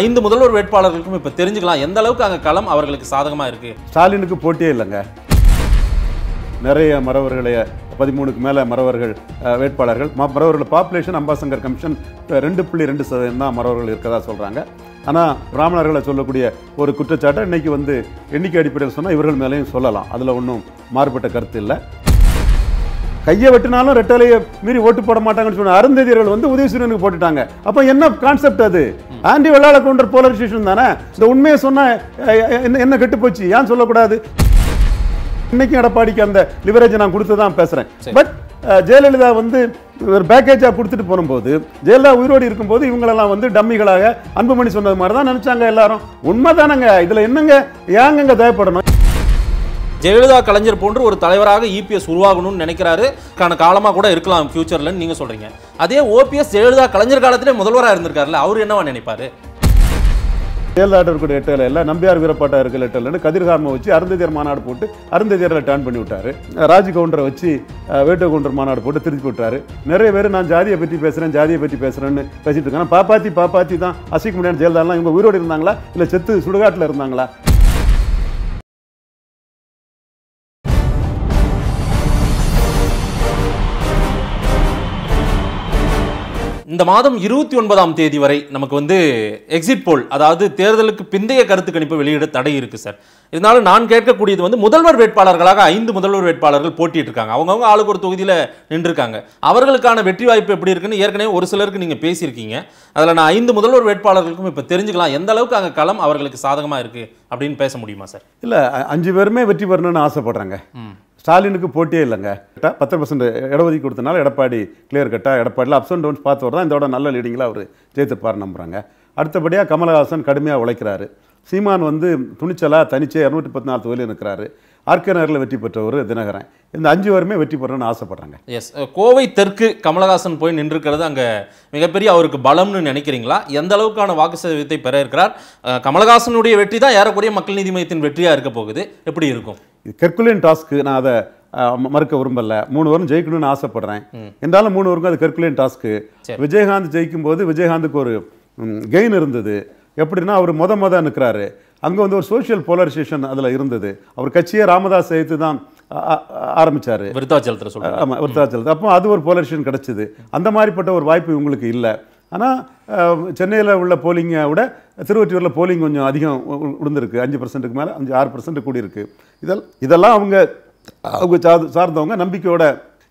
ஐந்து முதல்வர் வேட்பாளர்களுக்கும் இப்ப தெரிஞ்சுக்கலாம் எந்த அளவுக்கு அங்க களம் அவர்களுக்கு சாதகமா இருக்கு ஸ்டாலினுக்கு போட்டியே இல்லைங்க நிறைய மறவர்களை பதிமூணுக்கு மேல மறவர்கள் வேட்பாளர்கள் மறவர்கள் பாப்புலேஷன் அம்பாசங்கர் கமிஷன் ரெண்டு புள்ளி ரெண்டு சதவீதம் தான் மறவர்கள் இருக்கதா சொல்றாங்க ஆனால் பிராமணர்களை சொல்லக்கூடிய ஒரு குற்றச்சாட்டை இன்னைக்கு வந்து எண்ணிக்கை அடிப்படையில் சொன்னால் இவர்கள் மேலேயும் சொல்லலாம் அதில் ஒன்றும் மாறுபட்ட கருத்து இல்லை கையை வெட்டினாலும் ரெட்டலையை மீறி ஓட்டு போட மாட்டாங்கன்னு சொன்ன அருந்ததியர்கள் வந்து உதயசூரியனுக்கு போட்டுட்டாங்க அப்போ என்ன கான்செப்ட் அது ஆண்டி வெள்ளாளக்கவுண்டர் போலரைசேஷன் தானே இந்த உண்மையை சொன்னால் என்ன கெட்டு போச்சு ஏன் சொல்லக்கூடாது இன்னைக்கு எடப்பாடிக்கு அந்த லிவரேஜை நான் கொடுத்து தான் பேசுகிறேன் பட் ஜெயலலிதா வந்து ஒரு பேக்கேஜாக கொடுத்துட்டு போகும்போது ஜெயலலிதா உயிரோடு இருக்கும்போது இவங்களெல்லாம் வந்து டம்மிகளாக அன்புமணி சொன்னது மாதிரி தான் நினச்சாங்க எல்லாரும் உண்மை தானேங்க இதில் என்னங்க ஏங்கங்க தேவைப்படணும் ஜெயலலிதா கலைஞர் போன்று ஒரு தலைவராக இபிஎஸ் e உருவாகணும்னு நினைக்கிறாரு கான காலமாக கூட இருக்கலாம் ஃபியூச்சரில் நீங்கள் சொல்கிறீங்க அதே ஓபிஎஸ் ஜெயலலிதா கலைஞர் காலத்திலே முதல்வராக இருந்திருக்காருல்ல அவர் என்னவா நினைப்பாரு ஜெயலலிதா இருக்கக்கூடிய லெட்டரில் எல்லாம் நம்பியார் வீரப்பாட்டா இருக்க லெட்டர்லன்னு கதிர்காம வச்சு அருந்ததியர் மாநாடு போட்டு அருந்ததியரில் டேன் பண்ணி விட்டாரு கவுண்டரை வச்சு வேட்டு கவுண்டர் மாநாடு போட்டு திருப்பி விட்டாரு நிறைய பேர் நான் ஜாதியை பற்றி பேசுகிறேன் ஜாதியை பற்றி பேசுகிறேன்னு பேசிட்டு இருக்கேன் பாப்பாத்தி பாப்பாத்தி தான் அசிக்க முடியாது ஜெயலலிதாலாம் இவங்க உயிரோடு இருந்தாங்களா இல்லை செத்து சுடுகாட்டில் இருந்தாங்களா மாதம் இருபத்தி ஒன்பதாம் தேதி வரை நமக்கு வந்து எக்ஸிட் போல் அதாவது தேர்தலுக்கு பிந்தைய கருத்து கணிப்பு வெளியிட தடை இருக்குது சார் இருந்தாலும் நான் கேட்கக்கூடியது வந்து முதல்வர் வேட்பாளர்களாக ஐந்து முதல்வர் வேட்பாளர்கள் போட்டிட்டு இருக்காங்க அவங்கவுங்க ஆளுக்கு ஒரு தொகுதியில் நின்றுருக்காங்க அவர்களுக்கான வெற்றி வாய்ப்பு எப்படி இருக்குன்னு ஏற்கனவே ஒரு சிலருக்கு நீங்கள் பேசியிருக்கீங்க அதில் நான் ஐந்து முதல்வர் வேட்பாளர்களுக்கும் இப்போ தெரிஞ்சுக்கலாம் எந்த அளவுக்கு அங்கே களம் அவர்களுக்கு சாதகமாக இருக்குது அப்படின்னு பேச முடியுமா சார் இல்லை அஞ்சு பேருமே வெற்றி பெறணும்னு ஆசைப்படுறாங்க ஸ்டாலினுக்கு போட்டியே இல்லைங்க பத்து பர்சன்ட் இடஒதுக்கி கொடுத்தனால எடப்பாடி கிளியர் கட்டாக எடப்பாடியில் அப்ஸ் அண்ட் டவுன்ஸ் பார்த்து வரதான் இதோட நல்ல லீடிங்கில் அவர் ஜெயித்திருப்பார் நம்புகிறாங்க அடுத்தபடியாக கமலஹாசன் கடுமையாக உழைக்கிறாரு சீமான் வந்து துணிச்சலாக தனிச்சே இரநூத்தி பத்து நாலு தொகுதியில் இருக்கிறாரு ஆர்கே நகரில் வெற்றி பெற்றவர் தினகரன் இந்த அஞ்சு வருமே வெற்றி பெறணும்னு ஆசைப்பட்றாங்க எஸ் கோவை தெற்கு கமலஹாசன் போய் நின்றுருக்கிறது அங்கே மிகப்பெரிய அவருக்கு பலம்னு நினைக்கிறீங்களா எந்த அளவுக்கான வாக்கு சதவீதத்தை பெற இருக்கிறார் கமலஹாசனுடைய வெற்றி தான் ஏறக்குறைய மக்கள் நீதி மையத்தின் வெற்றியாக இருக்க போகுது எப்படி இருக்கும் இது கெர்குலியன் டாஸ்க்கு நான் அதை மறுக்க விரும்பல மூணு வரும் ஜெயிக்கணும்னு ஆசைப்படுறேன் இருந்தாலும் மூணு வரும் அது கற்குலேன் டாஸ்க்கு விஜயகாந்த் ஜெயிக்கும் போது விஜயகாந்துக்கு ஒரு கெயின் இருந்தது எப்படின்னா அவர் மொத மொதல் நிற்கிறாரு அங்கே வந்து ஒரு சோஷியல் போலரைசேஷன் அதில் இருந்தது அவர் கட்சியை ராமதாஸ் சேர்த்து தான் ஆரம்பித்தார் விருத்தாச்சலத்தில் ஆமாம் விருத்தாச்சலத்தில் அப்போ அது ஒரு போலரைசேஷன் கிடச்சிது அந்த மாதிரிப்பட்ட ஒரு வாய்ப்பு இவங்களுக்கு இல்லை ஆனால் சென்னையில் உள்ள போலிங்கை விட திருவற்றியூரில் போலிங் கொஞ்சம் அதிகம் விழுந்திருக்கு அஞ்சு பர்சன்ட்டுக்கு மேலே அஞ்சு ஆறு பர்சன்ட் கூடியிருக்கு இதெல்லாம் இதெல்லாம் அவங்க அவங்க சார்ந்தவங்க நம்பிக்கையோட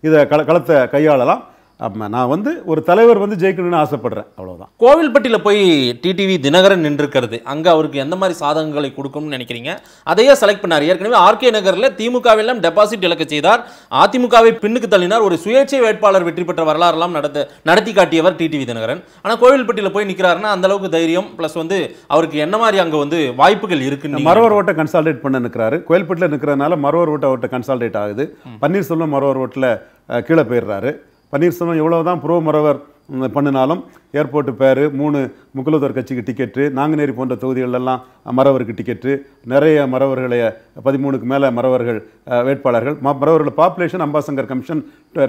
இதை கள களத்தை கையாளலாம் ஆமாம் நான் வந்து ஒரு தலைவர் வந்து ஜெயிக்கணும்னு ஆசைப்படுறேன் அவ்வளோதான் கோவில்பட்டியில் போய் டிடிவி தினகரன் நின்றுருக்கிறது அங்கே அவருக்கு எந்த மாதிரி சாதகங்களை கொடுக்கணும்னு நினைக்கிறீங்க அதையே செலக்ட் பண்ணார் ஏற்கனவே ஆர்கே நகரில் திமுகவெல்லாம் டெபாசிட் இழக்க செய்தார் அதிமுகவை பின்னுக்கு தள்ளினார் ஒரு சுயேட்சை வேட்பாளர் வெற்றி பெற்ற வரலாறுலாம் நடத்த நடத்தி காட்டியவர் டிடிவி தினகரன் ஆனால் கோவில்பட்டியில் போய் நிற்கிறாருன்னா அந்த அளவுக்கு தைரியம் ப்ளஸ் வந்து அவருக்கு என்ன மாதிரி அங்கே வந்து வாய்ப்புகள் இருக்குன்னு மரவர் ஓட்டை கன்சால்டேட் பண்ண நிற்கிறாரு கோயில்பட்டியில் நிற்கிறதுனால மரவர் ஓட்டை ஓட்ட கன்சால்டேட் ஆகுது பன்னீர்செல்வம் மரவர் ஓட்டில் கீழே போயிடுறாரு பன்னீர்செல்வம் எவ்வளோ தான் புரோ மரவர் பண்ணினாலும் ஏர்போர்ட்டு பேர் மூணு முக்குலத்தோர் கட்சிக்கு டிக்கெட்டு நாங்குநேரி போன்ற தொகுதிகளெல்லாம் மறவருக்கு டிக்கெட்டு நிறைய மறவர்களை பதிமூணுக்கு மேலே மறவர்கள் வேட்பாளர்கள் ம மறவர்கள் பாப்புலேஷன் அம்பாசங்கர் கமிஷன்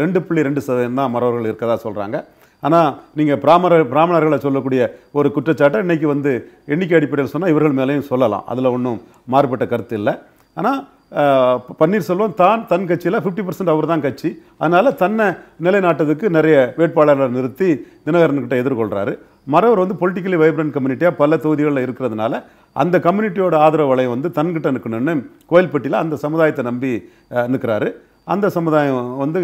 ரெண்டு புள்ளி ரெண்டு சதவீதம் தான் மறவர்கள் இருக்கதா சொல்கிறாங்க ஆனால் நீங்கள் பிராமர பிராமணர்களை சொல்லக்கூடிய ஒரு குற்றச்சாட்டை இன்றைக்கி வந்து எண்ணிக்கை அடிப்படையில் சொன்னால் இவர்கள் மேலேயும் சொல்லலாம் அதில் ஒன்றும் மாறுபட்ட கருத்து இல்லை ஆனால் பன்னீர்செல்வம் தான் தன் கட்சியில் ஃபிஃப்டி பர்சன்ட் அவர் தான் கட்சி அதனால் தன்னை நிலைநாட்டதுக்கு நிறைய வேட்பாளர்களை நிறுத்தி தினகரன்கிட்ட எதிர்கொள்கிறாரு மறவர் வந்து பொலிட்டிக்கலி வைப்ரண்ட் கம்யூனிட்டியாக பல தொகுதிகளில் இருக்கிறதுனால அந்த கம்யூனிட்டியோட ஆதரவு வலையம் வந்து தன்கிட்ட நிற்கணும்னு கோயில்பட்டியில் அந்த சமுதாயத்தை நம்பி நிற்கிறாரு அந்த சமுதாயம் வந்து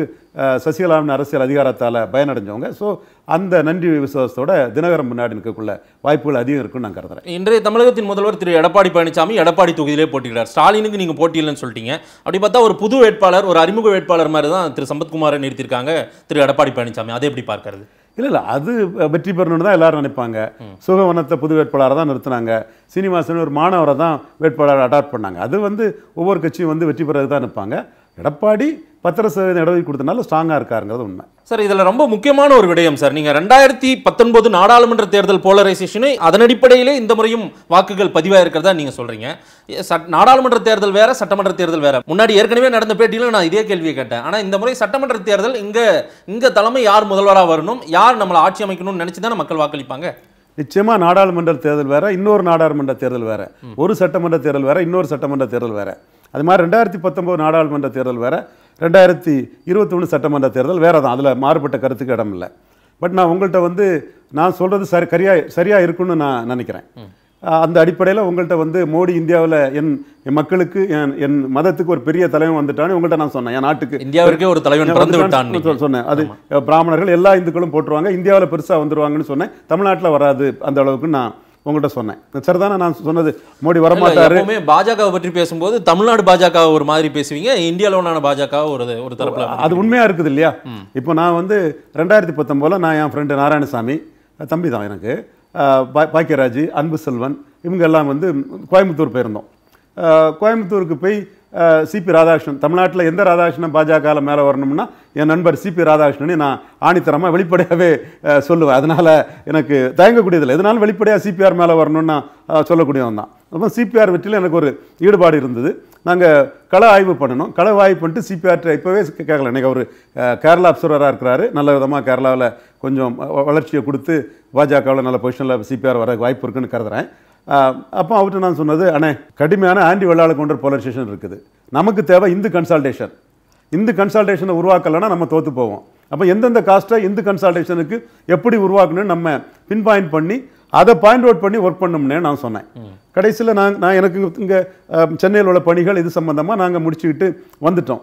சசிகலாவின் அரசியல் அதிகாரத்தால் பயனடைஞ்சவங்க ஸோ அந்த நன்றி விசுவாசத்தோட தினகரம் முன்னாடி நிற்கக்குள்ள வாய்ப்புகள் அதிகம் இருக்குன்னு நான் கருதுறேன் இன்றைய தமிழகத்தின் முதல்வர் திரு எடப்பாடி பழனிசாமி எடப்பாடி தொகுதியிலே போட்டிக்கிறார் ஸ்டாலினுக்கு நீங்கள் போட்டியில்லைன்னு சொல்லிட்டீங்க அப்படி பார்த்தா ஒரு புது வேட்பாளர் ஒரு அறிமுக வேட்பாளர் மாதிரி தான் திரு சம்பத்குமாரை நிறுத்தியிருக்காங்க திரு எடப்பாடி பழனிசாமி அதை எப்படி பார்க்கறது இல்லை இல்லை அது வெற்றி பெறணும்னு தான் எல்லோரும் நினைப்பாங்க சுகவனத்தை புது வேட்பாளராக தான் நிறுத்தினாங்க சீனிவாசன் ஒரு மாணவரை தான் வேட்பாளர் அடாப்ட் பண்ணாங்க அது வந்து ஒவ்வொரு கட்சியும் வந்து வெற்றி பெறதுக்கு தான் நிற்பாங்க எடப்பாடி பத்திர சதவீதம் இடஒதுக்கீடு கொடுத்தனால ஸ்ட்ராங்காக இருக்காருங்கிறது உண்மை சார் இதில் ரொம்ப முக்கியமான ஒரு விடயம் சார் நீங்கள் ரெண்டாயிரத்தி பத்தொன்பது நாடாளுமன்ற தேர்தல் போலரைசேஷனு அதன் அடிப்படையிலே இந்த முறையும் வாக்குகள் பதிவாக இருக்கிறதா நீங்கள் சொல்கிறீங்க நாடாளுமன்ற தேர்தல் வேற சட்டமன்ற தேர்தல் வேற முன்னாடி ஏற்கனவே நடந்த பேட்டியில் நான் இதே கேள்வியை கேட்டேன் ஆனால் இந்த முறை சட்டமன்ற தேர்தல் இங்கே இங்கே தலைமை யார் முதல்வராக வரணும் யார் நம்மளை ஆட்சி அமைக்கணும்னு நினச்சி தானே மக்கள் வாக்களிப்பாங்க நிச்சயமா நாடாளுமன்ற தேர்தல் வேற இன்னொரு நாடாளுமன்ற தேர்தல் வேற ஒரு சட்டமன்ற தேர்தல் வேற இன்னொரு சட்டமன்ற தேர்தல் வேற அது மாதிரி ரெண்டாயிரத்தி பத்தொம்போது நாடாளுமன்ற தேர்தல் வேறு ரெண்டாயிரத்தி இருபத்தி ஒன்று சட்டமன்ற தேர்தல் வேறு தான் அதில் மாறுபட்ட கருத்துக்கு இடம் இல்லை பட் நான் உங்கள்கிட்ட வந்து நான் சொல்கிறது சரி கரியா சரியாக இருக்குன்னு நான் நினைக்கிறேன் அந்த அடிப்படையில் உங்கள்கிட்ட வந்து மோடி இந்தியாவில் என் என் மக்களுக்கு என் என் மதத்துக்கு ஒரு பெரிய தலைவன் வந்துட்டான்னு உங்கள்கிட்ட நான் சொன்னேன் என் நாட்டுக்கு இந்தியாவிற்கே ஒரு தலைவன் சொன்னேன் அது பிராமணர்கள் எல்லா இந்துக்களும் போட்டுருவாங்க இந்தியாவில் பெருசாக வந்துருவாங்கன்னு சொன்னேன் தமிழ்நாட்டில் வராது அந்த அளவுக்கு நான் உங்கள்கிட்ட சொன்னேன் சரிதானே நான் சொன்னது மோடி வரமாட்டாரு பாஜகவை பற்றி பேசும்போது தமிழ்நாடு பாஜக ஒரு மாதிரி பேசுவீங்க இந்தியாவில் ஒன்றான பாஜக ஒரு ஒரு தரப்பில் அது உண்மையாக இருக்குது இல்லையா இப்போ நான் வந்து ரெண்டாயிரத்தி பத்தொம்போதில் நான் என் ஃப்ரெண்டு நாராயணசாமி தம்பி தான் எனக்கு பாக்கியராஜ் அன்பு செல்வன் இவங்க எல்லாம் வந்து கோயம்புத்தூர் போயிருந்தோம் கோயம்புத்தூருக்கு போய் சிபி ராதாகிருஷ்ணன் தமிழ்நாட்டில் எந்த ராதாகிருஷ்ணன் பாஜகவில் மேலே வரணும்னா என் நண்பர் சிபி ராதாகிருஷ்ணனை நான் ஆணித்தரமாக வெளிப்படையாகவே சொல்லுவேன் அதனால் எனக்கு தயங்கக்கூடியதில்லை இதனால வெளிப்படையாக சிபிஆர் மேலே வரணும்னா சொல்லக்கூடியவன் தான் அப்போ சிபிஆர் வெற்றியில் எனக்கு ஒரு ஈடுபாடு இருந்தது நாங்கள் கள ஆய்வு பண்ணணும் கள ஆய்வு பண்ணிட்டு சிபிஆர்ட்ட இப்போவே கேட்கல இன்றைக்கி அவர் கேரளா அப்சரராக இருக்கிறாரு நல்ல விதமாக கேரளாவில் கொஞ்சம் வளர்ச்சியை கொடுத்து பாஜகவில் நல்ல பொசிஷனில் சிபிஆர் வர வாய்ப்பு இருக்குன்னு கருதுகிறேன் அப்போ அவர்கிட்ட நான் சொன்னது அண்ணே கடுமையான ஆண்டி வெள்ளாள கவுண்டர் போலரைசேஷன் இருக்குது நமக்கு தேவை இந்து கன்சல்டேஷன் இந்து கன்சல்டேஷனை உருவாக்கலைன்னா நம்ம தோற்று போவோம் அப்போ எந்தெந்த காஸ்ட்டை இந்து கன்சல்டேஷனுக்கு எப்படி உருவாக்கணும்னு நம்ம பின் பாயிண்ட் பண்ணி அதை பாயிண்ட் அவுட் பண்ணி ஒர்க் பண்ணோம்னே நான் சொன்னேன் கடைசியில் நான் நான் எனக்கு இங்கே சென்னையில் உள்ள பணிகள் இது சம்மந்தமாக நாங்கள் முடிச்சுக்கிட்டு வந்துட்டோம்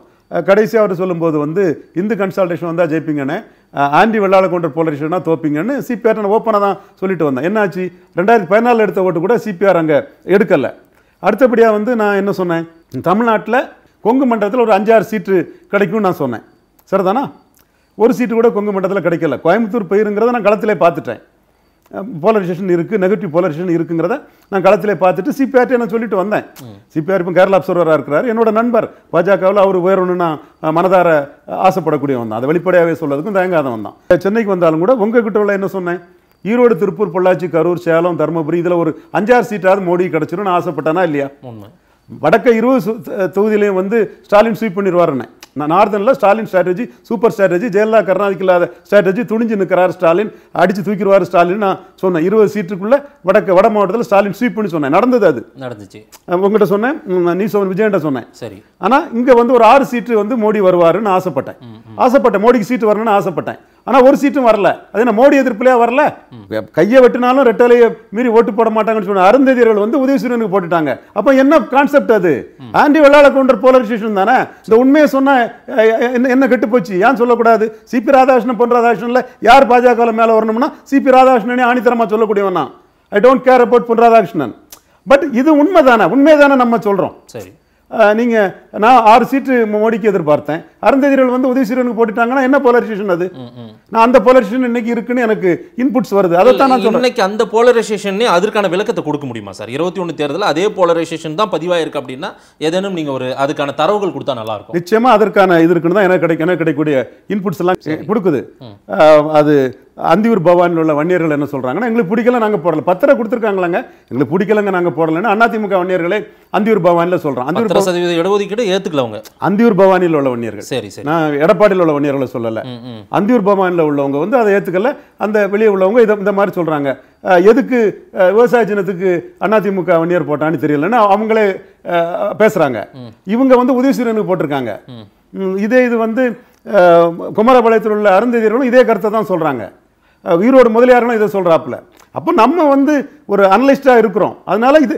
கடைசியாக அவர் சொல்லும்போது வந்து இந்து கன்சல்டேஷன் வந்தால் ஜெயிப்பீங்கண்ணே ஆண்டி வெள்ளாள கொண்ட போலரிஷனா தோப்பிங்கன்னு சிபிஆர் நான் ஓப்பனாக தான் சொல்லிட்டு வந்தேன் என்னாச்சு ரெண்டாயிரத்தி பதினாலில் எடுத்த ஓட்டு கூட சிபிஆர் அங்கே எடுக்கலை அடுத்தபடியாக வந்து நான் என்ன சொன்னேன் தமிழ்நாட்டில் கொங்கு மண்டலத்தில் ஒரு அஞ்சாறு சீட்டு கிடைக்கும்னு நான் சொன்னேன் சரிதானா ஒரு சீட்டு கூட கொங்கு மண்டலத்தில் கிடைக்கல கோயம்புத்தூர் பயிருங்கிறத நான் களத்திலே பார்த்துட்டேன் போலரைசேஷன் இருக்குது நெகட்டிவ் போலரைசேஷன் இருக்குங்கிறத நான் களத்தில் பார்த்துட்டு சிபிஆர்டி நான் சொல்லிட்டு வந்தேன் சிபிஆர் இப்போ கேரளா அப்சர்வராக இருக்கிறார் என்னோட நண்பர் பாஜகவில் அவர் நான் மனதார ஆசைப்படக்கூடிய வந்தான் அதை வெளிப்படையாகவே சொல்லுறதுக்கும் தயங்காதம் வந்தான் சென்னைக்கு வந்தாலும் கூட உங்கள் கிட்ட உள்ள என்ன சொன்னேன் ஈரோடு திருப்பூர் பொள்ளாச்சி கரூர் சேலம் தருமபுரி இதில் ஒரு அஞ்சாறு சீட்டாவது மோடி கிடச்சிடும் ஆசைப்பட்டேனா இல்லையா வடக்க இருபது தொகுதியிலையும் வந்து ஸ்டாலின் ஸ்வீப் பண்ணிடுவாருன்னு நார்தனில் Stalin strategy super strategy Jayalalithaa கருணாநிதிக்கு இல்லாத ஸ்ட்ராட்டஜி துணிஞ்சு நிற்கிறார் ஸ்டாலின் அடித்து தூக்கிடுவார் ஸ்டாலின் நான் சொன்னேன் இருபது சீட்டுக்குள்ளே வடக்கு வட மாவட்டத்தில் ஸ்டாலின் ஸ்வீப் பண்ணி சொன்னேன் நடந்தது அது நடந்துச்சு உங்ககிட்ட சொன்னேன் நீ சோன் விஜயன்ட சொன்னேன் சரி ஆனால் இங்கே வந்து ஒரு ஆறு சீட்டு வந்து மோடி வருவாருன்னு ஆசைப்பட்டேன் ஆசைப்பட்டேன் மோடிக்கு சீட்டு வரணும்னு ஆசைப்பட்டேன் ஆனால் ஒரு சீட்டும் வரல அது என்ன மோடி எதிர்ப்புலயே வரல கையை வெட்டினாலும் ரெட்டலையை மீறி ஓட்டு போட மாட்டாங்கன்னு சொன்ன அருந்ததியர்கள் வந்து உதவி உதயசூரியனுக்கு போட்டுட்டாங்க அப்போ என்ன கான்செப்ட் அது ஆண்டி வெள்ளாள கவுண்டர் போலரைசேஷன் தானே இந்த உண்மையை சொன்னால் என்ன என்ன கெட்டு போச்சு ஏன் சொல்லக்கூடாது சிபி ராதாகிருஷ்ணன் பொன் ராதாகிருஷ்ணன்ல யார் பாஜக மேலே வரணும்னா சிபி ராதாகிருஷ்ணனே ஆணித்தரமாக சொல்லக்கூடியவனா I don't care about Pon Radhakrishnan but இது உண்மை தானே உண்மை தானே நம்ம சொல்கிறோம் சரி நீங்கள் நான் ஆறு சீட்டு மோடிக்கு எதிர்பார்த்தேன் அருந்ததிரல் வந்து உதவி சீரனுக்கு போட்டுட்டாங்கன்னா என்ன போலரைசேஷன் அது நான் அந்த போலரைசேஷன் இன்னைக்கு இருக்குன்னு எனக்கு இன்புட்ஸ் வருது அதை தான் நான் இன்னைக்கு அந்த போலரைசேஷனே அதற்கான விளக்கத்தை கொடுக்க முடியுமா சார் இருபத்தி ஒன்று தேர்தலில் அதே போலரைசேஷன் தான் பதிவாயிருக்கு அப்படின்னா ஏதேனும் நீங்கள் ஒரு அதுக்கான தரவுகள் கொடுத்தா நல்லா இருக்கும் நிச்சயமா அதற்கான இது இருக்குன்னு தான் எனக்கு கிடைக்க எனக்கு கிடைக்கக்கூடிய இன்புட்ஸ் எல்லாம் கொடுக்குது அது அந்தியூர் பவானில் உள்ள வன்னியர்கள் என்ன சொல்கிறாங்கன்னா எங்களுக்கு பிடிக்கல நாங்கள் போடல பத்திர கொடுத்துருக்காங்களாங்க எங்களுக்கு பிடிக்கலங்க நாங்கள் போடலன்னு அதிமுக வன்னியர்களே அந்தியூர் பவானியில் சொல்கிறோம் அந்தியூர் சதவீத இடஒதுக்கீடு ஏற்றுக்கலவங்க அந்தியூர் பவானியில் உள்ள வன்னியர்கள் சரி சரி நான் எடப்பாடியில் உள்ள வன்னியர்களை சொல்லலை அந்தியூர் பவானில் உள்ளவங்க வந்து அதை ஏற்றுக்கல அந்த வெளியே உள்ளவங்க இதை இந்த மாதிரி சொல்கிறாங்க எதுக்கு விவசாய சின்னத்துக்கு அதிமுக வன்னியர் போட்டான்னு தெரியலன்னு அவங்களே பேசுகிறாங்க இவங்க வந்து உதயசூரியனுக்கு போட்டிருக்காங்க இதே இது வந்து குமரபாளையத்தில் உள்ள அருந்ததியர்களும் இதே கருத்தை தான் சொல்கிறாங்க ஈரோடு முதலியாரனும் இதை சொல்கிறாப்புல அப்போ நம்ம வந்து ஒரு அனலிஸ்டாக இருக்கிறோம் அதனால இது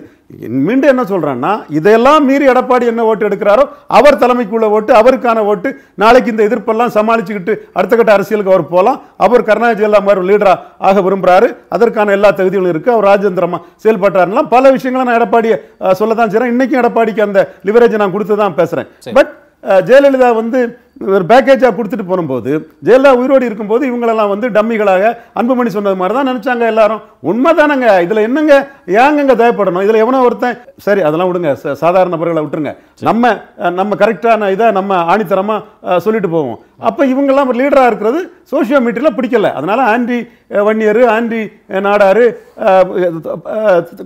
மீண்டும் என்ன சொல்கிறேன்னா இதையெல்லாம் மீறி எடப்பாடி என்ன ஓட்டு எடுக்கிறாரோ அவர் தலைமைக்குள்ள ஓட்டு அவருக்கான ஓட்டு நாளைக்கு இந்த எதிர்ப்பெல்லாம் சமாளிச்சுக்கிட்டு அடுத்த கட்ட அரசியலுக்கு அவர் போகலாம் அவர் கருணாநிதி ஜெயலலிதா மாதிரி லீடராக ஆக விரும்புகிறாரு அதற்கான எல்லா தகுதிகளும் இருக்குது அவர் ராஜேந்திரமாக செயல்பட்டாருலாம் பல விஷயங்களை நான் எடப்பாடியை சொல்ல தான் செய்கிறேன் இன்றைக்கும் எடப்பாடிக்கு அந்த லிவரேஜை நான் கொடுத்து தான் பேசுகிறேன் பட் ஜெயலலிதா வந்து ஒரு பேக்கேஜாக கொடுத்துட்டு போகும்போது ஜெயலலிதா உயிரோடு இருக்கும்போது இவங்களெல்லாம் வந்து டம்மிகளாக அன்புமணி சொன்னது மாதிரி தான் நினச்சாங்க எல்லாரும் உண்மை தானங்க இதில் என்னங்க ஏங்கங்க தேவைப்படணும் இதில் எவனோ ஒருத்தன் சரி அதெல்லாம் விடுங்க சாதாரண நபர்களை விட்டுருங்க நம்ம நம்ம கரெக்டான இதை நம்ம ஆணித்தரமாக சொல்லிட்டு போவோம் அப்போ இவங்கெல்லாம் ஒரு லீடராக இருக்கிறது சோஷியல் மீடியாவில் பிடிக்கல அதனால் ஆண்டி வன்னியர் ஆண்டி நாடாறு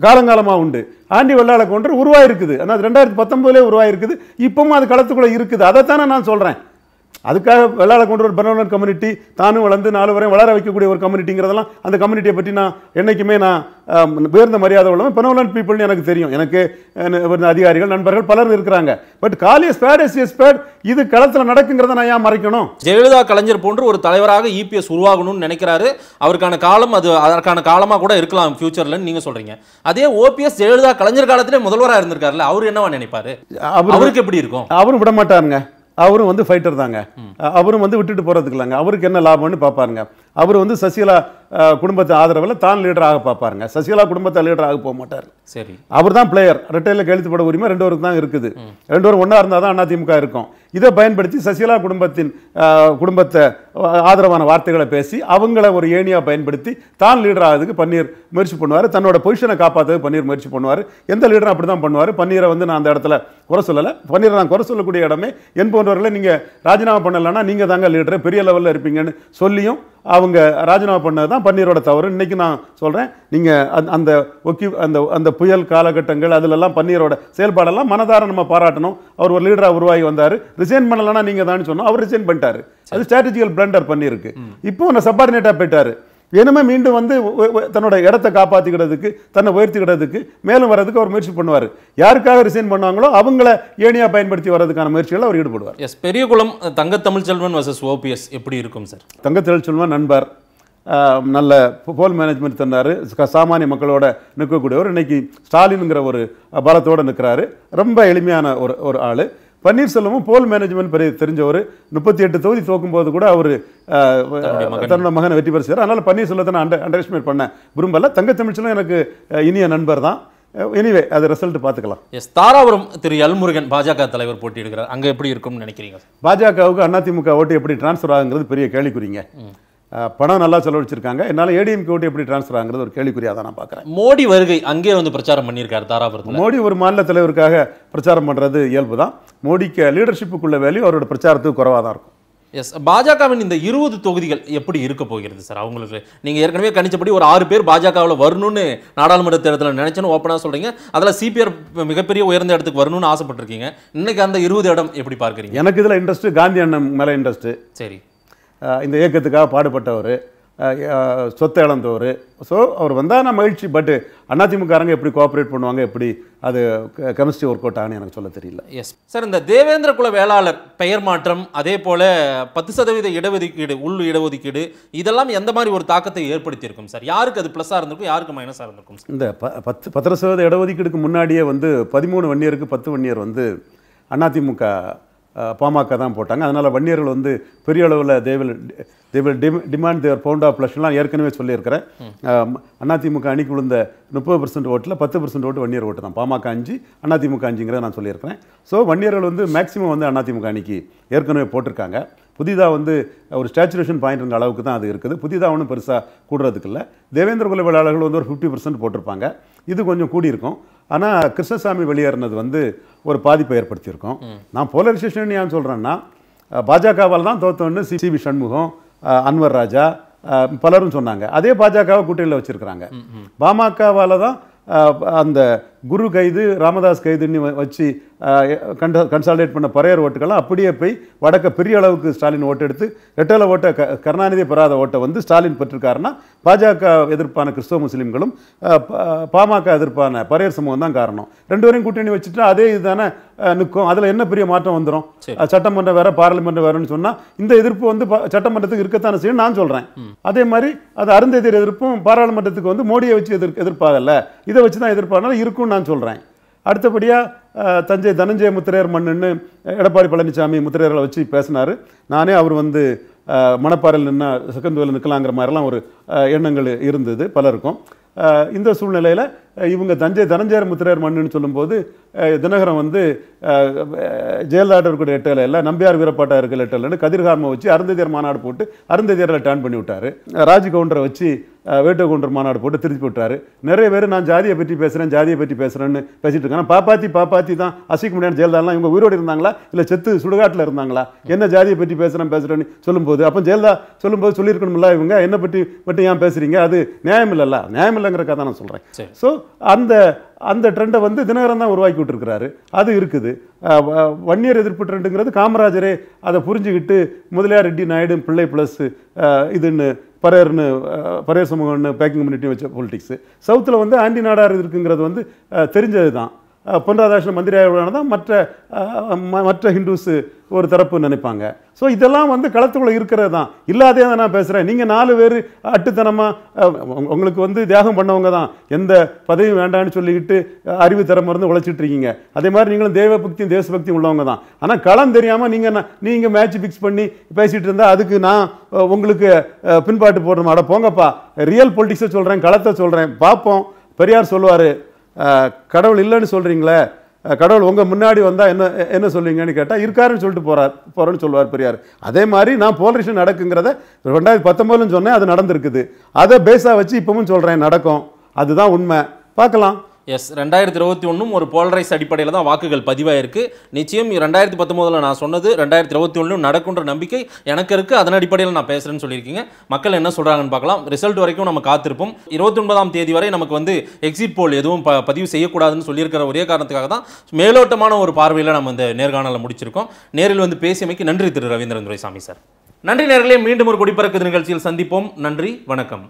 காலங்காலமாக உண்டு ஆண்டி வெள்ளாள கொண்டு உருவாயிருக்குது ஆனால் அது ரெண்டாயிரத்தி பத்தொம்போதுலேயே உருவாயிருக்குது இப்போவும் அது களத்துக்குள்ளே இருக்குது அதைத்தானே நான் சொல்கிறேன் அதுக்காக விளையாட கொண்டு ஒரு பெர்னோனர் கம்யூனிட்டி தானும் வளர்ந்து நாலு வரையும் வளர வைக்கக்கூடிய ஒரு கம்யூனிட்டிங்கிறதெல்லாம் அந்த கம்யூனிட்டியை பற்றி நான் என்றைக்குமே நான் உயர்ந்த மரியாதை உள்ளவன் பெர்னோலன் பீப்புள்னு எனக்கு தெரியும் எனக்கு அதிகாரிகள் நண்பர்கள் பலர் இருக்கிறாங்க பட் காலி ஸ்பேட் இஸ் ஸ்பேட் இது களத்தில் நடக்குங்கிறத நான் ஏன் மறைக்கணும் ஜெயலலிதா கலைஞர் போன்று ஒரு தலைவராக இபிஎஸ் e உருவாகணும்னு நினைக்கிறாரு அவருக்கான காலம் அது அதற்கான காலமாக கூட இருக்கலாம் ஃபியூச்சரில் நீங்கள் சொல்கிறீங்க அதே ஓபிஎஸ் ஜெயலலிதா கலைஞர் காலத்திலே முதல்வராக இருந்திருக்காருல்ல அவர் என்னவா நினைப்பாரு அவருக்கு எப்படி இருக்கும் அவரும் விட மாட்டாருங்க அவரும் வந்து ஃபைட்டர் தாங்க அவரும் வந்து விட்டுட்டு போகிறதுக்கு இல்லைங்க அவருக்கு என்ன லாபம்னு பார்ப்பாருங்க அவர் வந்து சசிகலா குடும்பத்தை ஆதரவில் தான் லீடராக பார்ப்பாருங்க சசிகலா குடும்பத்தை லீடராக போக மாட்டார் சரி அவர் தான் பிளேயர் ரிட்டையில் கழுத்துப்பட உரிமை ரெண்டு பேருக்கு தான் இருக்குது ரெண்டு பேரும் ஒன்றா இருந்தால் தான் அதிமுக இருக்கும் இதை பயன்படுத்தி சசிகலா குடும்பத்தின் குடும்பத்தை ஆதரவான வார்த்தைகளை பேசி அவங்கள ஒரு ஏணியாக பயன்படுத்தி தான் லீடர் ஆகிறதுக்கு பன்னீர் முயற்சி பண்ணுவார் தன்னோட பொசிஷனை காப்பாற்றுறதுக்கு பன்னீர் முயற்சி பண்ணுவார் எந்த லீடரும் அப்படி தான் பண்ணுவார் பன்னீரை வந்து நான் அந்த இடத்துல குறை சொல்லலை பன்னீரை நான் குறை சொல்லக்கூடிய இடமே என் போன்றவர்களை நீங்கள் ராஜினாமா பண்ணலைன்னா நீங்கள் தாங்க லீடர் பெரிய லெவலில் இருப்பீங்கன்னு சொல்லியும் அவங்க ராஜினாமா பண்ணது தான் பன்னீரோட தவறு இன்றைக்கி நான் சொல்கிறேன் நீங்கள் அந்த ஒக்கி அந்த அந்த புயல் காலகட்டங்கள் அதிலெல்லாம் பன்னீரோட செயல்பாடெல்லாம் மனதார நம்ம பாராட்டணும் அவர் ஒரு லீடராக உருவாகி வந்தார் ரிசைன் பண்ணலன்னா நீங்கள் தான் சொன்னோம் அவர் ரிசைன் பண்ணிட்டார் அது ஸ்ட்ராட்டஜிக்கல் பிளண்டர் பண்ணியிருக்கு இப்போ நான் சப்பார்டினேட்டாக போயிட்டார் வேணுமே மீண்டும் வந்து தன்னோட இடத்த காப்பாற்றிக்கிறதுக்கு தன்னை உயர்த்திக்கிறதுக்கு மேலும் வர்றதுக்கு அவர் முயற்சி பண்ணுவார் யாருக்காக ரிசைன் பண்ணுவாங்களோ அவங்கள ஏனியாக பயன்படுத்தி வர்றதுக்கான முயற்சிகள் அவர் ஈடுபடுவார் எஸ் பெரிய குளம் தங்க தமிழ்ச்செல்வன் வர்சஸ் ஓபிஎஸ் எப்படி இருக்கும் சார் தங்க தமிழ்ச்செல்வன் நண்பர் நல்ல போல் மேனேஜ்மெண்ட் தந்தார் சாமானிய மக்களோட நிற்கக்கூடியவர் இன்னைக்கு ஸ்டாலினுங்கிற ஒரு பலத்தோடு நிற்கிறாரு ரொம்ப எளிமையான ஒரு ஒரு ஆள் பன்னீர்செல்வமும் போல் மேனேஜ்மெண்ட் பெரிய தெரிஞ்சவர் முப்பத்தி எட்டு தொகுதி தோக்கும்போது கூட அவர் தன்னோட மகனை வெற்றி பெற செய்கிறார் அதனால் பன்னீர்செல்வத்தை நான் அண்டர் எஸ்டிமேட் பண்ண விரும்பல தங்கத்தமிழ்ச்சலும் எனக்கு இனிய நண்பர் தான் எனிவே அது ரிசல்ட் பார்த்துக்கலாம் எஸ் தாராபுரம் திரு அல்முருகன் பாஜக தலைவர் போட்டியிடுகிறார் அங்கே எப்படி இருக்கும்னு நினைக்கிறீங்க பாஜகவுக்கு அதிமுக ஓட்டு எப்படி டிரான்ஸ்ஃபர் ஆகுங்கிறது பெரிய கேள்விக்குறிங்க பணம் நல்லா செலவழிச்சிருக்காங்க என்னால் ஏடிஎம்கே ஓட்டு எப்படி ட்ரான்ஸ்ஃபர் ஆகுறது ஒரு கேள்விக்குறியாக தான் நான் பார்க்குறேன் மோடி வருகை அங்கேயே வந்து பிரச்சாரம் பண்ணியிருக்காரு தாராபுரத்தில் மோடி ஒரு மாநில தலைவருக்காக பிரச்சாரம் பண்ணுறது இயல்பு தான் மோடிக்கு லீடர்ஷிப்புக்குள்ள வேலையும் அவரோட பிரச்சாரத்துக்கு குறவாக தான் இருக்கும் எஸ் பாஜகவின் இந்த இருபது தொகுதிகள் எப்படி இருக்க போகிறது சார் அவங்களுக்கு நீங்கள் ஏற்கனவே கணிச்சபடி ஒரு ஆறு பேர் பாஜகவில் வரணும்னு நாடாளுமன்ற தேர்தலில் நினைச்சுன்னு ஓப்பனாக சொல்கிறீங்க அதில் சிபிஆர் மிகப்பெரிய உயர்ந்த இடத்துக்கு வரணும்னு ஆசைப்பட்டிருக்கீங்க இன்னைக்கு அந்த இருபது இடம் எப்படி பார்க்குறீங்க எனக்கு இதில் இன்ட்ரெஸ்ட்டு காந்தி அண்ணன் மேலே இன்ட்ரெஸ்ட்டு சரி இந்த இயக்கத்துக்காக பாடுபட்டவர் சொத்தை இழந்தவர் ஸோ அவர் வந்தால் நான் மகிழ்ச்சி பட்டு அண்ணாதிமுகாரங்க எப்படி கோஆப்ரேட் பண்ணுவாங்க எப்படி அது கெமிஸ்ட்ரி ஒர்க் அவுட் எனக்கு சொல்ல தெரியல எஸ் சார் இந்த தேவேந்திர குல வேளாளர் பெயர் மாற்றம் அதே போல் பத்து சதவீத இடஒதுக்கீடு உள் இடஒதுக்கீடு இதெல்லாம் எந்த மாதிரி ஒரு தாக்கத்தை ஏற்படுத்தியிருக்கும் சார் யாருக்கு அது ப்ளஸ்ஸாக இருந்திருக்கும் யாருக்கு மைனஸாக இருந்திருக்கும் இந்த ப பத்து பத்திர சதவீத இடஒதுக்கீடுக்கு முன்னாடியே வந்து பதிமூணு வன்னியருக்கு பத்து வன்னியர் வந்து அதிமுக பாமக தான் போட்டாங்க அதனால் வன்னியர்கள் வந்து பெரிய அளவில் தேவில் தேவில் டிம் டிமாண்ட் தேவர் பவுண்ட் ஆஃப் லட்சம்லாம் ஏற்கனவே சொல்லியிருக்கிறேன் அதிமுக அணிக்கு விழுந்த முப்பது பர்சன்ட் ஓட்டில் பத்து பர்சன்ட் ஓட்டு வன்னியர் ஓட்டு தான் பாமக அஞ்சு அதிமுக அஞ்சுங்கிறத நான் சொல்லியிருக்கிறேன் ஸோ வன்னியர்கள் வந்து மேக்ஸிமம் வந்து அதிமுக அணிக்கு ஏற்கனவே போட்டிருக்காங்க புதிதாக வந்து ஒரு ஸ்டாச்சுரேஷன் பாயிண்ட்ங்கிற அளவுக்கு தான் அது இருக்குது புதிதாக ஒன்றும் பெருசாக கூடுறதுக்கு இல்லை தேவேந்திர குல வந்து ஒரு ஃபிஃப்டி பர்சன்ட் போட்டிருப்பாங்க இது கொஞ்சம் கூடியிருக்கும் ஆனால் கிருஷ்ணசாமி வெளியேறினது வந்து ஒரு பாதிப்பை ஏற்படுத்தியிருக்கோம் நான் போலரைசேஷன் ஏன் சொல்கிறேன்னா பாஜகவால் தான் தோத்தோன்னு சி வி சண்முகம் அன்வர் ராஜா பலரும் சொன்னாங்க அதே பாஜகவை கூட்டணியில் வச்சுருக்கிறாங்க பாமகவால் தான் அந்த குரு கைது ராமதாஸ் கைதுன்னு வச்சு கண்ட கன்சால்டேட் பண்ண பரையர் ஓட்டுகள்லாம் அப்படியே போய் வடக்க பெரிய அளவுக்கு ஸ்டாலின் ஓட்டெடுத்து எடுத்து ரெட்டலை ஓட்டை க கருணாநிதி பெறாத ஓட்டை வந்து ஸ்டாலின் பெற்றிருக்காருன்னா பாஜக எதிர்ப்பான கிறிஸ்தவ முஸ்லீம்களும் பாமக எதிர்ப்பான பரையர் சமூகம் தான் காரணம் ரெண்டு வரையும் கூட்டணி வச்சுட்டு அதே இதுதானே நிற்கும் அதில் என்ன பெரிய மாற்றம் வந்துடும் சட்டமன்றம் வேற பாராளுமன்றம் வேறுன்னு சொன்னால் இந்த எதிர்ப்பு வந்து சட்டமன்றத்துக்கு இருக்கத்தானே செய்யும் நான் சொல்கிறேன் அதே மாதிரி அது எதிர் எதிர்ப்பும் பாராளுமன்றத்துக்கு வந்து மோடியை வச்சு எதிர் எதிர்ப்பாகல இதை வச்சு தான் எதிர்ப்பாகனால இருக்கும் நான் சொல்கிறேன் அடுத்தபடியாக தஞ்சை தனஞ்சய முத்திரையர் மண்ணுன்னு எடப்பாடி பழனிசாமி முத்திரையர்களை வச்சு பேசினார் நானே அவர் வந்து மணப்பாறையில் நின்னா செகந்தூரில் நிற்கலாங்கிற மாதிரிலாம் ஒரு எண்ணங்கள் இருந்தது பலருக்கும் இந்த சூழ்நிலையில் இவங்க தஞ்சை தனஞ்சயர் முத்திரையர் மண்ணுன்னு சொல்லும்போது தினகரன் வந்து ஜெயலலிதா இருக்கிற எட்டையில் இல்லை நம்பியார் வீரப்பாட்டா இருக்கிற எட்டையில்னு கதிர்கார்மை வச்சு அருந்ததியர் மாநாடு போட்டு அருந்ததியரில் டேர்ன் பண்ணி விட்டார் ராஜ் கவுண்டரை வச்சு வேட்டகுண்டர் மாநாடு போட்டு திருப்பி விட்டாரு நிறைய பேர் நான் ஜாதியை பற்றி பேசுகிறேன் ஜாதியை பற்றி பேசுகிறேன்னு பேசிகிட்டு இருக்கேன் பாப்பாத்தி பாப்பாத்தி தான் அசிக்க முடியாது ஜெயலலிதாலாம் இவங்க உயிரோடு இருந்தாங்களா இல்லை செத்து சுடுகாட்டில் இருந்தாங்களா என்ன ஜாதியை பற்றி பேசுகிறேன் பேசுகிறேன்னு சொல்லும்போது அப்போ ஜெயலலிதா சொல்லும்போது சொல்லியிருக்கணும்ல இவங்க என்ன பற்றி மட்டும் ஏன் பேசுகிறீங்க அது நியாயம் இல்லைல்ல நியாயம் இல்லைங்கிறக்கா தான் நான் சொல்கிறேன் ஸோ அந்த அந்த ட்ரெண்டை வந்து தினகரன் தான் உருவாக்கி விட்டுருக்கிறாரு அது இருக்குது வன்னியர் எதிர்ப்பு ட்ரெண்டுங்கிறது காமராஜரே அதை புரிஞ்சுக்கிட்டு முதலியார் ரெட்டி நாயுடு பிள்ளை ப்ளஸ் இதுன்னு பரேர்னு பரேர் சமூகம்னு பேக்கிங் கம்யூனிட்டி வச்ச பொலிட்டிக்ஸு சவுத்தில் வந்து ஆண்டி நாடார் இருக்குங்கிறது வந்து தெரிஞ்சது தான் பொன் ராதாகிருஷ்ணன் தான் மற்ற மற்ற ஹிந்துஸு ஒரு தரப்பு நினைப்பாங்க ஸோ இதெல்லாம் வந்து களத்துக்குள்ளே இருக்கிறது தான் இல்லாதே தான் நான் பேசுகிறேன் நீங்கள் நாலு பேர் அட்டுத்தனமாக உங்களுக்கு வந்து தியாகம் பண்ணவங்க தான் எந்த பதவியும் வேண்டாம்னு சொல்லிக்கிட்டு அறிவு திறமை இருந்து உழைச்சிட்டு இருக்கீங்க அதே மாதிரி நீங்களும் தேவபக்தியும் தேசபக்தியும் உள்ளவங்க தான் ஆனால் களம் தெரியாமல் நீங்கள் நீங்கள் மேட்ச் ஃபிக்ஸ் பண்ணி பேசிகிட்டு இருந்தால் அதுக்கு நான் உங்களுக்கு பின்பாட்டு போடணும் அட போங்கப்பா ரியல் பொலிட்டிக்ஸை சொல்கிறேன் களத்தை சொல்கிறேன் பார்ப்போம் பெரியார் சொல்லுவார் கடவுள் இல்லைன்னு சொல்கிறீங்களே கடவுள் உங்கள் முன்னாடி வந்தால் என்ன என்ன சொல்லுவீங்கன்னு கேட்டால் இருக்காருன்னு சொல்லிட்டு போகிறார் போகிறேன்னு சொல்லுவார் பெரியார் அதே மாதிரி நான் போலரிஷன் நடக்குங்கிறத ரெண்டாயிரத்தி பத்தொம்போதுன்னு சொன்னேன் அது நடந்திருக்குது அதை பேஸாக வச்சு இப்போவும் சொல்கிறேன் நடக்கும் அதுதான் உண்மை பார்க்கலாம் எஸ் ரெண்டாயிரத்தி இருபத்தி ஒன்றும் ஒரு போலரைஸ் அடிப்படையில் தான் வாக்குகள் பதிவாயிருக்கு நிச்சயம் ரெண்டாயிரத்தி பத்தொம்போதில் நான் சொன்னது ரெண்டாயிரத்தி இருபத்தி ஒன்றும் நடக்குன்ற நம்பிக்கை எனக்கு இருக்குது அதன் அடிப்படையில் நான் பேசுகிறேன்னு சொல்லியிருக்கீங்க மக்கள் என்ன சொல்கிறாங்கன்னு பார்க்கலாம் ரிசல்ட் வரைக்கும் நம்ம காத்திருப்போம் இருபத்தொன்பதாம் தேதி வரை நமக்கு வந்து எக்ஸிட் போல் எதுவும் ப பதிவு செய்யக்கூடாதுன்னு சொல்லியிருக்கிற ஒரே காரணத்துக்காக தான் மேலோட்டமான ஒரு பார்வையில் நம்ம இந்த நேர்காணலில் முடிச்சிருக்கோம் நேரில் வந்து பேசியமைக்கு நன்றி திரு ரவீந்திரன் துரைசாமி சார் நன்றி நேரிலே மீண்டும் ஒரு குடிப்பறக்குது நிகழ்ச்சியில் சந்திப்போம் நன்றி வணக்கம்